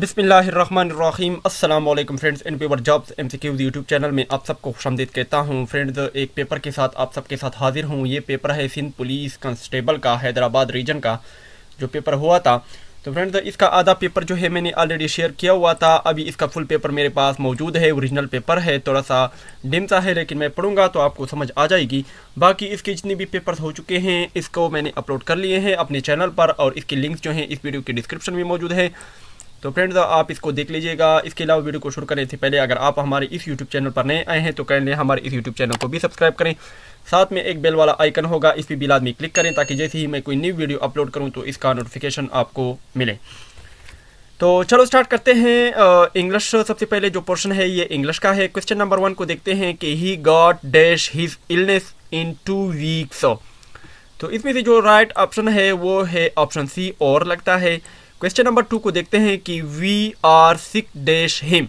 बिसमीम असल friends and paper jobs M C Qs YouTube channel में आप सबको खुश आमदीद कहता हूँ फ्रेंड्स एक पेपर के साथ आप सबके साथ हाजिर हूँ ये पेपर है सिंध पुलिस कांस्टेबल का हैदराबाद रीजन का जो पेपर हुआ था तो फ्रेंड्स इसका आधा पेपर जो है मैंने ऑलरेडी शेयर किया हुआ था अभी इसका फुल पेपर मेरे पास मौजूद है ओरिजिनल पेपर है थोड़ा सा डिम सा है लेकिन मैं पढ़ूंगा तो आपको समझ आ जाएगी बाकी इसके जितने भी पेपर्स हो चुके हैं इसको मैंने अपलोड कर लिए हैं अपने चैनल पर और इसके लिंक्स जो हैं इस वीडियो के डिस्क्रिप्शन में मौजूद है तो फ्रेंड्स आप इसको देख लीजिएगा इसके अलावा वीडियो को शुरू करने से पहले अगर आप हमारे इस यूट्यूब चैनल पर नए आए हैं तो कैंडली हमारे इस यूट्यूब चैनल को भी सब्सक्राइब करें साथ में एक बेल वाला आइकन होगा इस पर बिल आदमी क्लिक करें ताकि जैसे ही मैं कोई न्यू वीडियो अपलोड करूँ तो इसका नोटिफिकेशन आपको मिले तो चलो स्टार्ट करते हैं इंग्लिश सबसे पहले जो पोर्शन है ये इंग्लिश का है क्वेश्चन नंबर वन को देखते हैं कि he got dash his illness in two weeks तो इसमें से जो राइट right ऑप्शन है वो है ऑप्शन सी और लगता है क्वेश्चन नंबर टू को देखते हैं कि we are sick dash him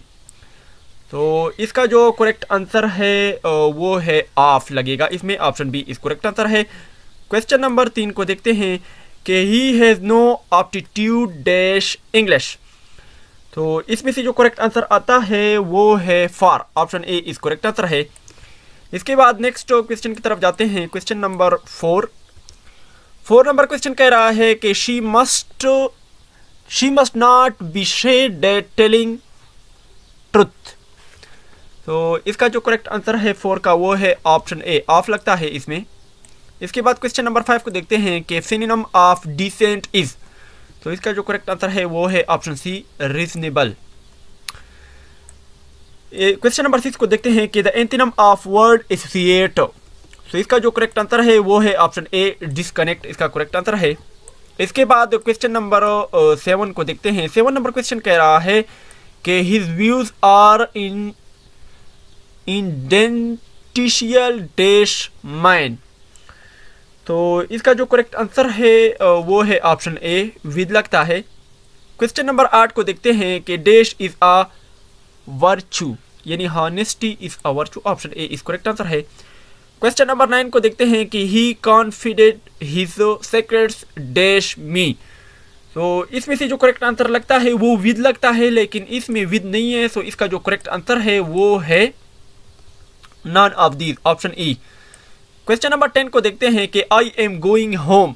तो इसका जो करेक्ट आंसर है वो है ऑफ लगेगा इसमें option B is correct answer है क्वेश्चन नंबर तीन को देखते हैं कि he has no aptitude dash English तो इसमें से जो करेक्ट आंसर आता है वो है फार ऑप्शन ए इस करेक्ट आंसर है इसके बाद नेक्स्ट क्वेश्चन की तरफ जाते हैं question number four four number question कह रहा है कि she must she must not be shade at telling truth तो इसका जो करेक्ट आंसर है फोर का वो है ऑप्शन ए ऑफ लगता है इसमें इसके बाद क्वेश्चन नंबर फाइव को देखते हैं कि सिनिनम ऑफ डिसेंट इज तो इसका जो करेक्ट आंसर है वो है option C reasonable question number six को देखते हैं कि the antonym of word associate तो इसका जो करेक्ट आंसर है वो है ऑप्शन ए डिसकनेक्ट इसका करेक्ट आंसर है इसके बाद क्वेश्चन नंबर सेवन को देखते हैं सेवन नंबर क्वेश्चन कह रहा है कि his views are identical dash mind तो इसका जो करेक्ट आंसर है वो है ऑप्शन ए विद लगता है क्वेश्चन नंबर आठ को देखते हैं कि डेश इज अ वर्चू यानी honesty is a virtue option A is correct answer है क्वेश्चन नंबर नाइन को देखते हैं कि he confident his secrets dash me तो इसमें से जो करेक्ट आंसर लगता है वो विद लगता है लेकिन इसमें विद नहीं है सो so इसका जो करेक्ट आंसर है वो है none of these option E question number ten को देखते हैं कि I am going home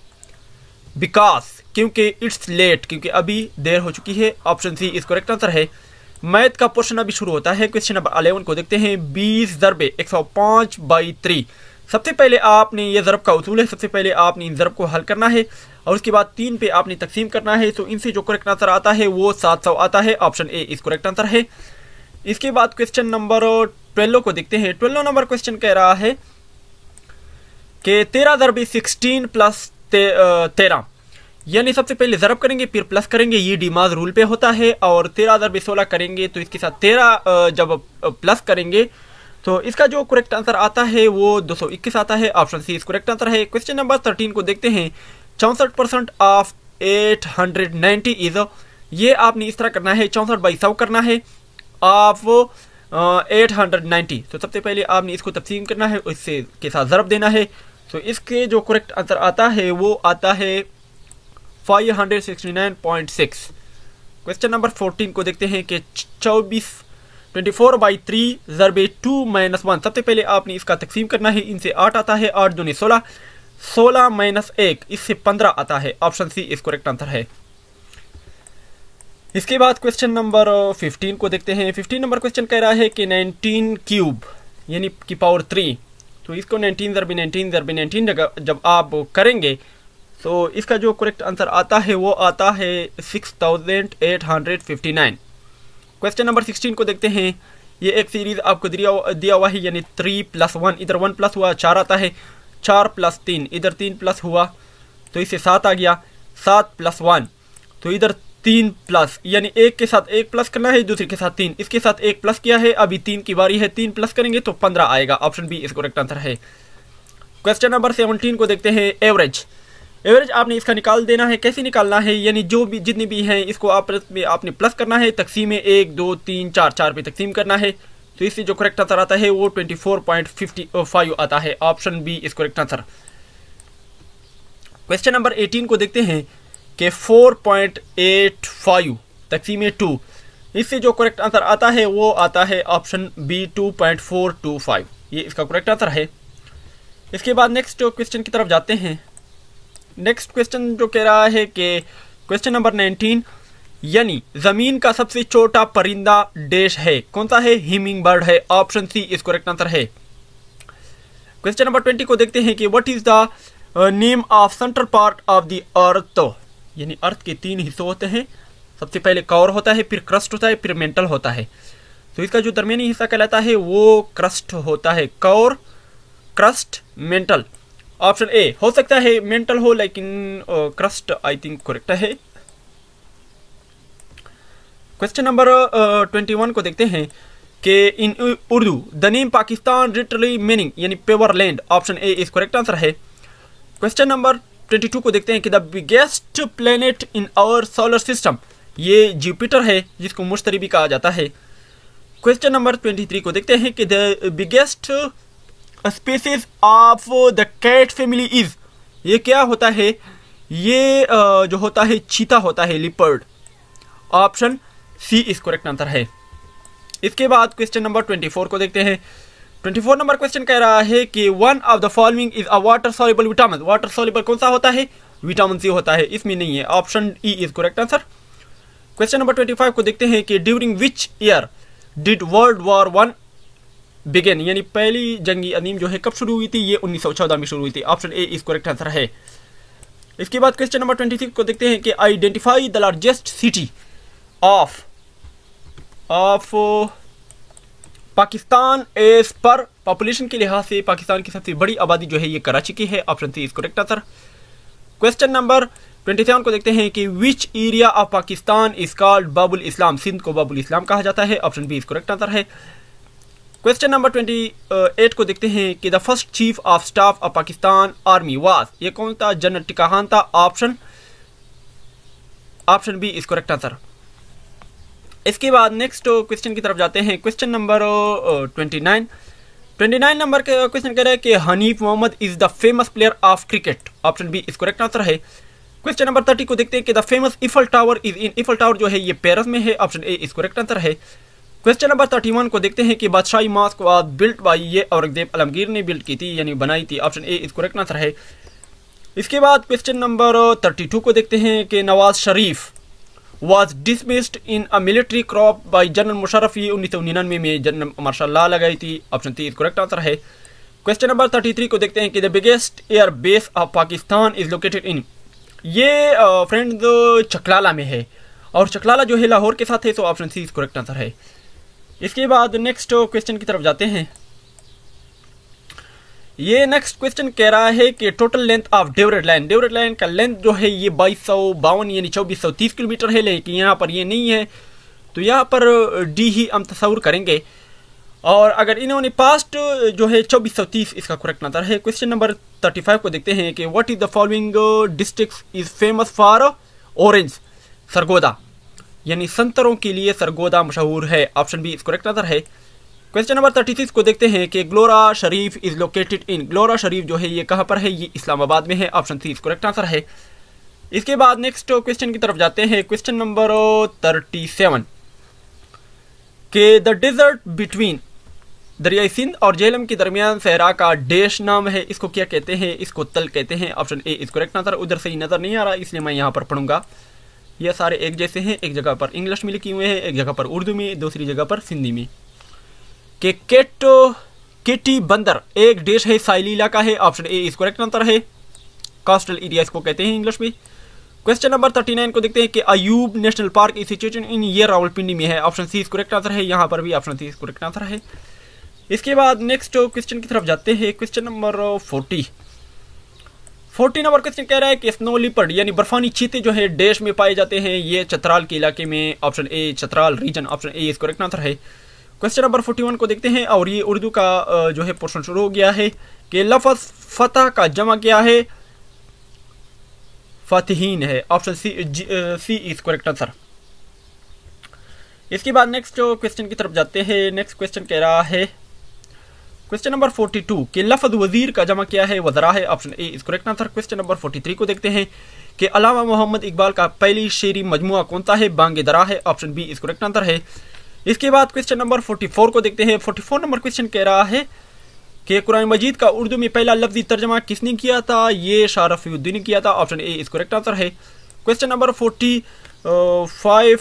because क्योंकि इट्स लेट क्योंकि अभी देर हो चुकी है option C is correct answer है मैथ का क्वेश्चन अभी शुरू होता है क्वेश्चन नंबर अलेवन को देखते हैं बीस जरबे एक सौ पाँच बाई थ्री सबसे पहले आपने ये ज़रब का उसूल है सबसे पहले आपने इन ज़रब को हल करना है और उसके बाद तीन पे आपने तकसीम करना है तो इनसे जो करेक्ट आंसर आता है वो सात सौ आता है ऑप्शन ए इस करेक्ट आंसर है इसके बाद क्वेश्चन नंबर ट्वेल्व को देखते हैं ट्वेल्व नंबर क्वेश्चन कह रहा है कि तेरह ज़रबी सिक्सटीन प्लस तेरह यानी सबसे पहले ज़रब करेंगे फिर प्लस करेंगे ये डिमाज रूल पे होता है और तेरह ज़रब सोलह करेंगे तो इसके साथ तेरह जब प्लस करेंगे तो इसका जो करेक्ट आंसर आता है वो दो सौ इक्कीस आता है option C is correct answer है क्वेश्चन नंबर थर्टीन को देखते हैं चौंसठ percent of eight hundred ninety is ये आपने इस तरह करना है चौंसठ बाई सौ करना है ऑफ एट हंड्रेड नाइन्टी तो सबसे पहले आपने इसको तकसीम करना है इससे के साथ ज़रब देना है तो इसके जो करेक्ट आंसर आता है वो आता है 569.6 क्वेश्चन नंबर 14 को देखते हैं कि 24 24 बाई थ्री जरबे टू माइनस वन सबसे पहले आपने इसका तकसीम करना है इनसे आठ आता है आठ दूनी सोलह सोलह माइनस एक इससे पंद्रह आता है option C is correct answer है इसके बाद क्वेश्चन नंबर 15 को देखते हैं 15 नंबर क्वेश्चन कह रहा है कि 19 क्यूब यानी कि पावर थ्री तो इसको 19 जरबी 19 जरबी 19 जब आप करेंगे सो तो so, इसका जो करेक्ट आंसर आता है वो आता है six thousand eight hundred fifty nine question number sixteen को देखते हैं ये एक सीरीज आपको दिया हुआ है यानी थ्री प्लस वन इधर वन प्लस हुआ चार आता है चार प्लस तीन इधर तीन प्लस हुआ तो इससे सात आ गया सात प्लस वन तो इधर तीन प्लस यानी एक के साथ एक प्लस करना है दूसरे के साथ तीन इसके साथ एक प्लस किया है अभी तीन की बारी है तीन प्लस करेंगे तो पंद्रह आएगा ऑप्शन बी इसको करेक्ट आंसर है क्वेश्चन नंबर सेवनटीन को देखते हैं एवरेज एवरेज आपने इसका निकाल देना है कैसे निकालना है यानी जो भी जितनी भी हैं इसको आप में आपने प्लस करना है तकसीम एक दो तीन चार चार पे तकसीम करना है तो इससे जो करेक्ट आंसर आता है वो ट्वेंटी फोर आता है option B is correct answer question number eighteen को देखते हैं कि फोर पॉइंट एट फाइव तकसीम टू इससे जो करेक्ट आंसर आता है वो आता है option B two point four two five ये इसका करेक्ट आंसर है इसके बाद नेक्स्ट क्वेश्चन की तरफ जाते हैं नेक्स्ट क्वेश्चन जो कह रहा है कि क्वेश्चन नंबर नाइनटीन यानी जमीन का सबसे छोटा परिंदा देश है कौन सा है हिमिंग बर्ड है option C is correct answer है क्वेश्चन नंबर ट्वेंटी को देखते हैं कि what is the name of central part of the earth यानी अर्थ के तीन हिस्सों होते हैं सबसे पहले कौर होता है फिर क्रस्ट होता है फिर मेंटल होता है तो इसका जो दरमियानी हिस्सा कहलाता है वो क्रस्ट होता है core crust mantle option A हो सकता है मेंटल हो लेकिन क्रस्ट आई थिंक करेक्ट है क्वेश्चन नंबर ट्वेंटी वन को देखते हैं कि in Urdu the name Pakistan literally meaning यानी pure land option A is correct answer है क्वेश्चन नंबर ट्वेंटी टू को देखते हैं कि the biggest planet in our solar system ये जुपिटर है जिसको मुश्तरी भी कहा जाता है क्वेश्चन नंबर ट्वेंटी थ्री को देखते हैं कि the biggest species of the cat family is ये क्या होता है ये जो होता है चीता होता है leopard option C is correct answer है इसके बाद क्वेश्चन नंबर ट्वेंटी फोर को देखते हैं ट्वेंटी फोर नंबर क्वेश्चन कह रहा है कि one of the following is a water soluble vitamin water soluble कौन सा होता है विटामिन सी होता है इसमें नहीं है option E is correct answer question number twenty five को देखते हैं कि during which year did world war one begin यानी पहली जंगी अदीम जो है कब शुरू हुई थी ये उन्नीस सौ चौदह में शुरू हुई थी ऑप्शन ए इस करेक्ट आंसर है इसके बाद क्वेश्चन नंबर ट्वेंटी सिक्स को देखते हैं कि identify the largest city of of Pakistan as per population के लिहाज से पाकिस्तान की सबसे बड़ी आबादी जो है ये कराची की है option C is correct answer question number twenty seven को देखते हैं कि which area of Pakistan is called Babul Islam Sindh को बाबुल इस्लाम कहा जाता है option B is correct answer है क्वेश्चन नंबर ट्वेंटी एट को देखते हैं कि the first chief of staff of Pakistan army was ये कौन था जनरल टिकाहान था ऑप्शन ऑप्शन बी इसको करेक्ट आंसर इसके बाद नेक्स्ट क्वेश्चन की तरफ जाते हैं question number twenty nine twenty nine number के क्वेश्चन कह रहे हैं कि Hanif Mohammad is the famous player of cricket option B इसको करेक्ट आंसर है क्वेश्चन नंबर थर्टी को देखते हैं कि the famous Eiffel tower is in Eiffel tower जो है ये पेरस में है ऑप्शन ए इसको करेक्ट आंसर है क्वेश्चन नंबर थर्टी वन को देखते हैं कि बादशाही मास्क वाद बिल्ट बाई ये औरंगजेब आलमगीर ने बिल्ट की थी यानी बनाई थी option A is correct answer है इसके बाद क्वेश्चन नंबर थर्टी टू को देखते हैं कि Nawaz Sharif was dismissed in a military crop by general Musharraf ये उन्नीस सौ निन्यानवे में जनरल मार्शल लगाई थी ऑप्शन थ्री करेक्ट आंसर है क्वेश्चन नंबर थर्टी थ्री को देखते हैं कि the biggest air base of Pakistan is located in ये फ्रेंड चकलाला में है और चकलाला जो है लाहौर के साथ है तो ऑप्शन सी करेक्ट आंसर है इसके बाद नेक्स्ट क्वेश्चन की तरफ जाते हैं ये नेक्स्ट क्वेश्चन कह रहा है कि total length of Durand line Durand line का लेंथ जो है ये बाईस सौ बावन यानी चौबीस सौ तीस किलोमीटर है लेकिन यहाँ पर ये नहीं है तो यहाँ पर डी ही हम तस्वूर करेंगे और अगर इन्होंने पास्ट जो है चौबीस सौ तीस इसका करेक्ट आंसर है क्वेश्चन नंबर थर्टी फाइव को देखते हैं कि what is the following district is famous for orange Sargodha यानी संतरों के लिए सरगोदा मशहूर है option B is correct answer है क्वेश्चन नंबर थर्टी सिक्स को देखते हैं कि ग्लोरा शरीफ इज लोकेटेड इन ग्लोरा शरीफ जो है ये कहाँ पर है ये इस्लामाबाद में है ऑप्शन सी करेक्ट आंसर है इसके बाद नेक्स्ट क्वेश्चन की तरफ जाते हैं क्वेश्चन नंबर थर्टी सेवन के द डिजर्ट बिटवीन दरियाई सिंध और जेलम के दरमियान सहरा का डेश नाम है इसको क्या कहते हैं इसको तल कहते हैं ऑप्शन ए इस करेक्ट आंसर उधर से ही नज़र नहीं आ रहा इसलिए मैं यहाँ पर पढ़ूंगा ये सारे एक जैसे हैं एक जगह पर इंग्लिश में लिखे हुए हैं एक जगह पर उर्दू में दूसरी जगह पर सिंधी में के केटो किटी बंदर एक देश है साइली इलाका है ऑप्शन ए इस करेक्ट आंसर है कास्टल एरिया इसको कहते हैं इंग्लिश में क्वेश्चन नंबर थर्टी नाइन को देखते हैं कि Ayub national park is situation in ये रावलपिंडी में है option C is correct answer है यहाँ पर भी option C is correct answer है इसके बाद नेक्स्ट क्वेश्चन की तरफ जाते हैं question number forty forty number question कह रहा है कि स्नो लिपर्ड यानी बर्फानी चीते जो है देश में पाए जाते हैं ये चतराल के इलाके में option A Chitral region option A इसको रखना था क्वेश्चन नंबर फोर्टी वन को देखते हैं और ये उर्दू का जो है पोर्शन शुरू हो गया है कि लफज फतह का जमा क्या है फतहीन है option C C is correct answer इसके बाद नेक्स्ट जो क्वेश्चन की तरफ जाते हैं नेक्स्ट क्वेश्चन कह रहा है क्वेश्चन नंबर 42 के लफज वजीर का जमा क्या है वजरा है option A is correct answer question number 43 को देखते हैं कि अलावा मोहम्मद इकबाल का पहली शेरी मजमु कौन सा है बांगे दरा है option B is correct answer है इसके बाद क्वेश्चन नंबर 44 को देखते हैं 44 नंबर क्वेश्चन कह रहा है कि कुरान मजीद का उर्दू में पहला लफ्जी तर्जमा किसने किया था ये शाहरफीद्दीन ने किया था option A is correct answer है question number forty five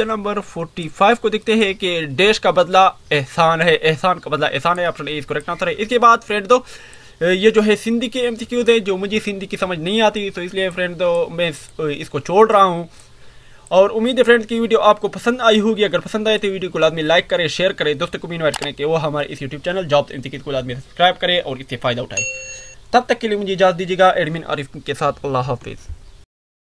question number 45 को देखते हैं कि डैश का बदला एहसान है एहसान का बदला एहसान है ऑप्शन ए इसको करेक्ट आंसर है इसके बाद फ्रेंड दो ये जो है सिंधी के एम हैं जो मुझे सिंधी की समझ नहीं आती तो इसलिए फ्रेंड दो मैं इसको छोड़ रहा हूँ और उम्मीद है फ्रेंड्स की वीडियो आपको पसंद आई होगी अगर पसंद आए तो वीडियो को लाजमी लाइक करें शेयर करें दोस्तों को भी इन्वाइट करें कि वो हमारे इस यूट्यूब चैनल जॉब इंतकीत को लाजमी सब्सक्राइब करें और इससे फ़ायदा उठाए तब तक के लिए मुझे इजाज़त दीजिएगा एडमिन आरिफ के साथ अल्लाह हाफिज़